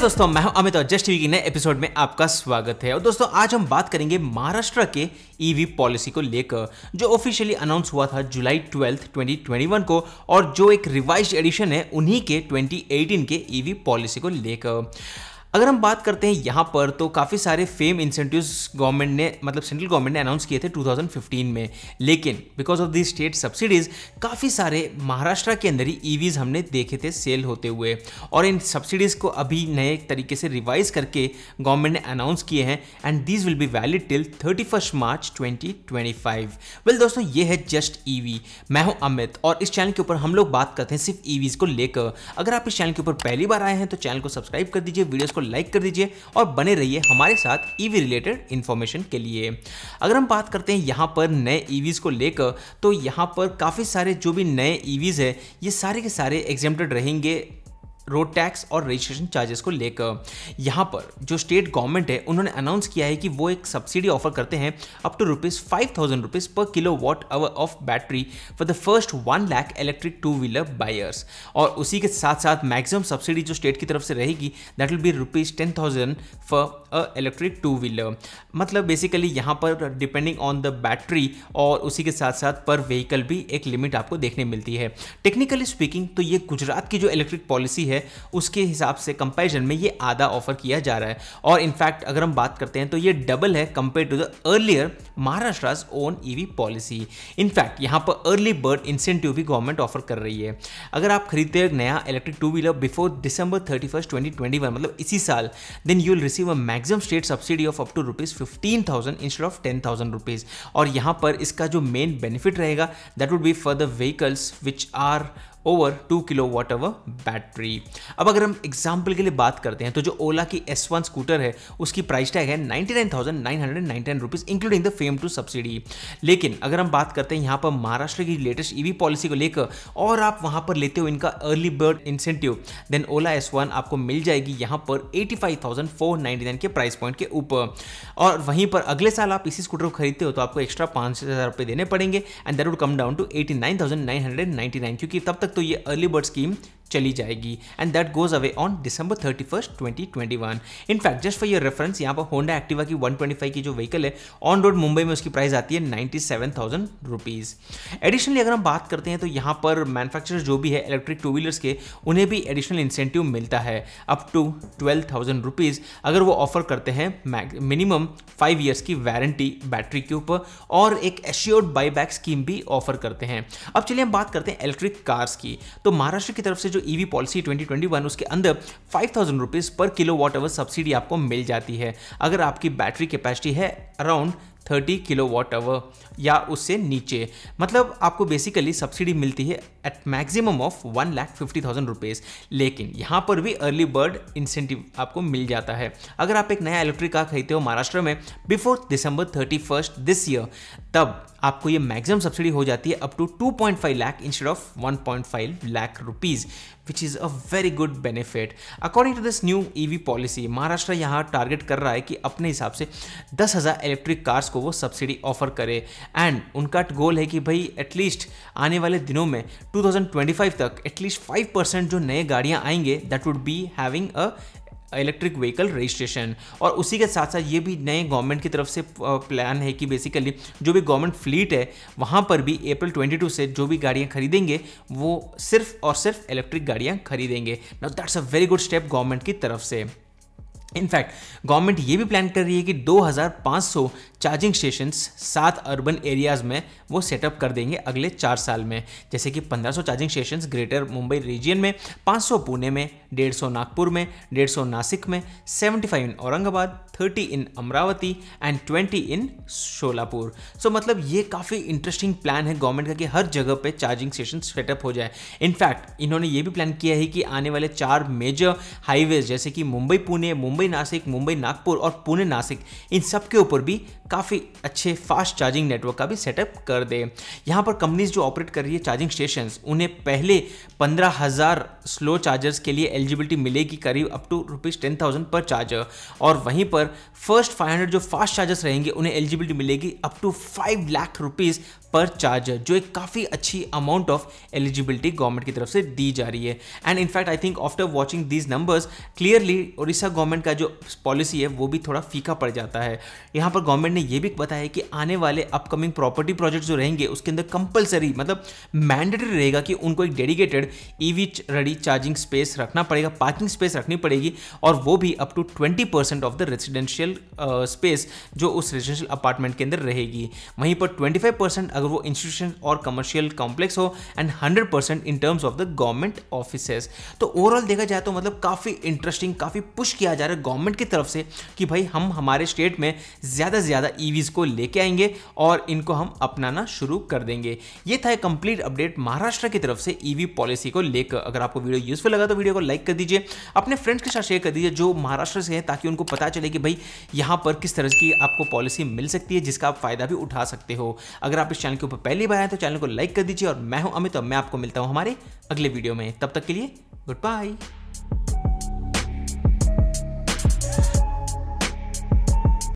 दोस्तों मैं हूं अमित और जस्ट टीवी की नए एपिसोड में आपका स्वागत है और दोस्तों आज हम बात करेंगे महाराष्ट्र के ईवी e पॉलिसी को लेकर जो ऑफिशियली अनाउंस हुआ था जुलाई ट्वेल्थ 2021 को और जो एक रिवाइज एडिशन है उन्हीं के 2018 के ईवी e पॉलिसी को लेकर अगर हम बात करते हैं यहाँ पर तो काफ़ी सारे फेम इंसेंटिव गवर्नमेंट ने मतलब सेंट्रल गवर्नमेंट ने अनाउंस किए थे 2015 में लेकिन because of the state subsidies काफ़ी सारे महाराष्ट्र के अंदर ही ईवीज़ e हमने देखे थे सेल होते हुए और इन सब्सिडीज़ को अभी नए तरीके से रिवाइज करके गवर्नमेंट ने अनाउंस किए हैं and these will be valid till thirty March twenty well दोस्तों ये है जस्ट ई e मैं हूँ अमित और इस चैनल के ऊपर हम लोग बात करते हैं सिर्फ ई e को लेकर अगर आप इस चैनल के ऊपर पहली बार आए हैं तो चैनल को सब्सक्राइब कर दीजिए वीडियोज़ को को लाइक कर दीजिए और बने रहिए हमारे साथ ईवी रिलेटेड इन्फॉर्मेशन के लिए अगर हम बात करते हैं यहाँ पर नए ईवीज e को लेकर तो यहाँ पर काफ़ी सारे जो भी नए ईवीज e है ये सारे के सारे एग्जाम्प्टेड रहेंगे रोड टैक्स और रजिस्ट्रेशन चार्जेस को लेकर यहाँ पर जो स्टेट गवर्नमेंट है उन्होंने अनाउंस किया है कि वो एक सब्सिडी ऑफर करते हैं up to rupees five thousand rupees per kilowatt hour of battery for the first one lakh electric two wheeler buyers और उसी के साथ साथ मैक्सिमम सब्सिडी जो स्टेट की तरफ से रहेगी that will be rupees ten thousand for a electric two wheeler मतलब बेसिकली यहाँ पर डिपेंडिंग ऑन द बैटरी और उसी के साथ साथ पर व्हीकल भी एक लिमिट आपको देखने मिलती है टेक्निकली स्पीकिंग तो ये गुजरात की जो इलेक्ट्रिक पॉलिसी है है उसके हिसाब से कंपेरिजन में ये आधा ऑफर किया जा रहा है और इनफैक्ट अगर हम बात करते हैं तो ये डबल है compare to the earlier Maharashtra own EV policy in fact यहाँ पर अर्ली बर्ड इंसेंटिव भी गवर्नमेंट ऑफर कर रही है अगर आप खरीदते हो नया electric two wheeler before December thirty first मतलब इसी साल then you will receive a maximum state subsidy of up to rupees fifteen thousand instead of ten thousand rupees और यहाँ पर इसका जो मेन बेनिफिट रहेगा that would be for the vehicles which are over two kilowatt hour battery अब अगर हम example के लिए बात करते हैं तो जो ओला की एस वन स्कूटर है उसकी प्राइस टैग है ninety nine thousand nine hundred ninety nine rupees including the FAME two subsidy लेकिन अगर हम बात करते हैं यहाँ पर महाराष्ट्र की लेटेस्ट ईवी पॉलिसी को लेकर और आप वहाँ पर लेते हो इनका early bird incentive then Ola S one आपको मिल जाएगी यहाँ पर eighty five thousand four ninety nine के प्राइस पॉइंट के ऊपर और वहीं पर अगले साल आप इसी स्कूटर को खरीदते हो तो आपको एक्स्ट्रा पाँच हज़ार रुपये देने पड़ेंगे and that would come down to eighty nine thousand nine hundred ninety nine क्योंकि तब तक तक तो ये अर्ली बर्ड स्कीम चली जाएगी and that goes away on December thirty first twenty twenty one in fact just for your reference यहाँ पर होंडा एक्टिवा की वन ट्वेंटी फाइव की जो व्हीकल है ऑन रोड मुंबई में उसकी प्राइस आती है ninety seven thousand rupees additionally अगर हम बात करते हैं तो यहाँ पर मैनुफैक्चर जो भी है इलेक्ट्रिक टू व्हीलर्स के उन्हें भी एडिशनल इंसेंटिव मिलता है up to twelve thousand rupees अगर वो ऑफर करते हैं मिनिमम फाइव ईयर्स की वारंटी बैटरी के ऊपर और एक एश्योर्ड बाई बैक स्कीम भी ऑफर करते हैं अब चलिए हम बात करते हैं इलेक्ट्रिक कार्स की तो महाराष्ट्र की तरफ से जो ईवी पॉलिसी 2021 उसके अंदर five thousand rupees per kilowatt hour subsidy आपको मिल जाती है अगर आपकी बैटरी कैपेसिटी है अराउंड 30 किलो वॉट आवर या उससे नीचे मतलब आपको बेसिकली सब्सिडी मिलती है at maximum of one lakh fifty thousand rupees लेकिन यहाँ पर भी अर्ली बर्ड इंसेंटिव आपको मिल जाता है अगर आप एक नया इलेक्ट्रिक कार खरीदते हो महाराष्ट्र में before December thirty first this year तब आपको ये मैक्सिमम सब्सिडी हो जाती है up to 2.5 lakh instead of one point five lakh rupees which is a very good benefit according to this new EV policy Maharashtra यहाँ टारगेट कर रहा है कि अपने हिसाब से दस हज़ार इलेक्ट्रिक कार्स को वो सब्सिडी ऑफर करे एंड उनका गोल है कि भाई एटलीस्ट आने वाले दिनों में 2025 तक एटलीस्ट 5 परसेंट जो नए गाड़ियाँ आएंगे that would be having a electric vehicle registration और उसी के साथ साथ ये भी नए गवर्नमेंट की तरफ से प्लान है कि बेसिकली जो भी गवर्नमेंट फ्लीट है वहाँ पर भी अप्रैल 22 से जो भी गाड़ियाँ खरीदेंगे वो सिर्फ और सिर्फ इलेक्ट्रिक गाड़ियाँ खरीदेंगे now that's a very good step government की तरफ से इनफैक्ट गवर्नमेंट ये भी प्लान कर रही है कि 2500 चार्जिंग स्टेशन सात अर्बन एरियाज़ में वो सेटअप कर देंगे अगले चार साल में जैसे कि 1500 charging station greater Mumbai region में 500 पुणे में 150 नागपुर में 150 नासिक में 75 in Aurangabad 30 in Amravati and 20 in Solapur so so, मतलब ये काफ़ी इंटरेस्टिंग प्लान है गवर्नमेंट का कि हर जगह पे चार्जिंग स्टेशन सेटअप हो जाए इनफैक्ट इन्होंने ये भी प्लान किया है कि आने वाले चार मेजर हाईवेज जैसे कि मुंबई पुणे मुंबई नासिक मुंबई नागपुर और पुणे नासिक इन सब के ऊपर भी काफ़ी अच्छे फास्ट चार्जिंग नेटवर्क का भी सेटअप कर दे यहाँ पर कंपनीज जो ऑपरेट कर रही है चार्जिंग स्टेशन उन्हें पहले पंद्रह हज़ार स्लो चार्जर्स के लिए एलिजिबिलिटी मिलेगी करीब up to rupees ten thousand per charger और वहीं पर फर्स्ट फाइव हंड्रेड जो फास्ट चार्जर्स रहेंगे उन्हें एलिजिबिलिटी मिलेगी up to five lakh rupees per charger जो एक काफ़ी अच्छी अमाउंट ऑफ एलिजिबिलिटी गवर्नमेंट की तरफ से दी जा रही है and in fact I think after watching these numbers clearly Orissa government का जो पॉलिसी है वो भी थोड़ा फीका पड़ जाता है यहाँ पर गवर्नमेंट ने ये भी बताया कि आने वाले अपकमिंग प्रॉपर्टी प्रोजेक्ट जो रहेंगे उसके अंदर कंपलसरी मतलब मैंडेटरी रहेगा कि उनको एक dedicated EV ready charging space रखना पड़ेगा पार्किंग स्पेस रखनी पड़ेगी और वो भी up to twenty percent of the residential space जो उस रेजिडेंशियल अपार्टमेंट के अंदर रहेगी वहीं पर ट्वेंटी फाइव परसेंट अगर वो इंस्टीट्यूशन और कमर्शियल कॉम्प्लेक्स हो and hundred percent in terms of the government office तो ओवरऑल देखा जाए तो मतलब काफ़ी इंटरेस्टिंग काफ़ी पुश किया जा रहा है गवर्नमेंट की तरफ से कि भाई हम हमारे स्टेट में ज़्यादा से ज़्यादा ई e को लेके आएंगे और इनको हम अपनाना शुरू कर देंगे ये था एक कंप्लीट अपडेट महाराष्ट्र की तरफ से ई e पॉलिसी को लेकर अगर आपको वीडियो यूजफुल लगा तो वीडियो को लाइक कर दीजिए अपने फ्रेंड्स के साथ शेयर कर दीजिए जो महाराष्ट्र से हैं ताकि उनको पता चले कि भाई यहाँ पर किस तरह की आपको पॉलिसी मिल सकती है जिसका आप फायदा भी उठा सकते हो अगर आप इस चैनल के ऊपर पहली बार आए तो चैनल को लाइक कर दीजिए और मैं हूं अमित और मैं आपको मिलता हूं हमारे अगले वीडियो में तब तक के लिए गुड बाय